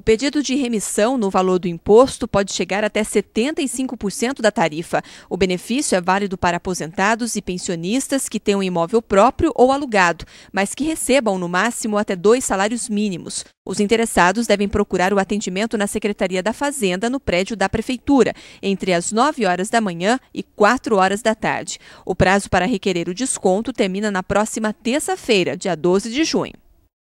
O pedido de remissão no valor do imposto pode chegar até 75% da tarifa. O benefício é válido para aposentados e pensionistas que tenham um imóvel próprio ou alugado, mas que recebam no máximo até dois salários mínimos. Os interessados devem procurar o atendimento na Secretaria da Fazenda, no prédio da Prefeitura, entre as 9 horas da manhã e 4 horas da tarde. O prazo para requerer o desconto termina na próxima terça-feira, dia 12 de junho.